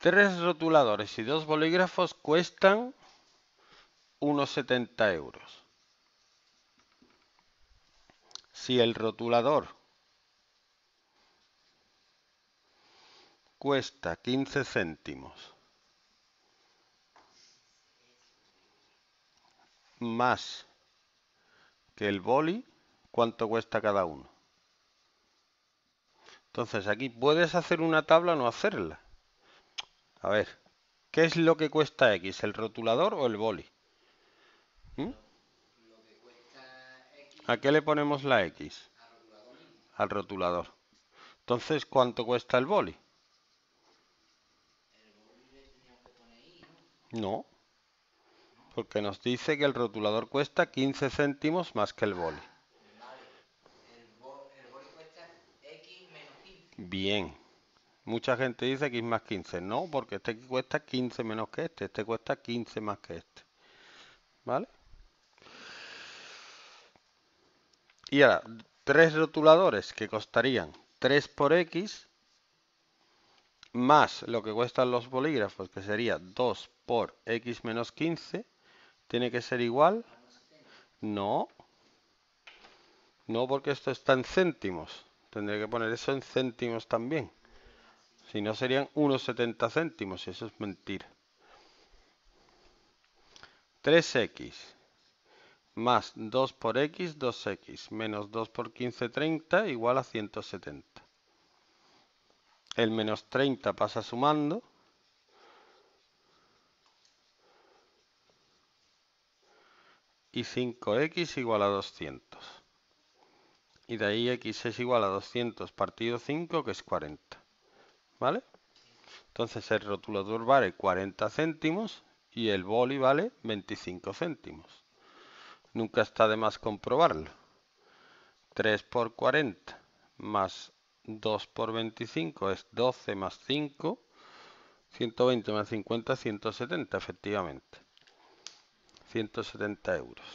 Tres rotuladores y dos bolígrafos cuestan unos 70 euros. Si el rotulador cuesta 15 céntimos más que el boli, ¿cuánto cuesta cada uno? Entonces aquí puedes hacer una tabla o no hacerla. A ver, ¿qué es lo que cuesta X? ¿El rotulador o el boli? ¿Mm? ¿A qué le ponemos la X? Al rotulador. Entonces, ¿cuánto cuesta el boli? No, porque nos dice que el rotulador cuesta 15 céntimos más que el boli. Bien, Mucha gente dice X más 15. No, porque este cuesta 15 menos que este. Este cuesta 15 más que este. ¿Vale? Y ahora, tres rotuladores que costarían 3 por X más lo que cuestan los bolígrafos, que sería 2 por X menos 15, tiene que ser igual. No. No, porque esto está en céntimos. Tendré que poner eso en céntimos también. Si no serían 1,70 céntimos, eso es mentira. 3x más 2 por x, 2x, menos 2 por 15, 30, igual a 170. El menos 30 pasa sumando. Y 5x igual a 200. Y de ahí x es igual a 200 partido 5, que es 40. ¿Vale? Entonces el rotulador vale 40 céntimos y el boli vale 25 céntimos. Nunca está de más comprobarlo. 3 por 40 más 2 por 25 es 12 más 5, 120 más 50, 170 efectivamente. 170 euros.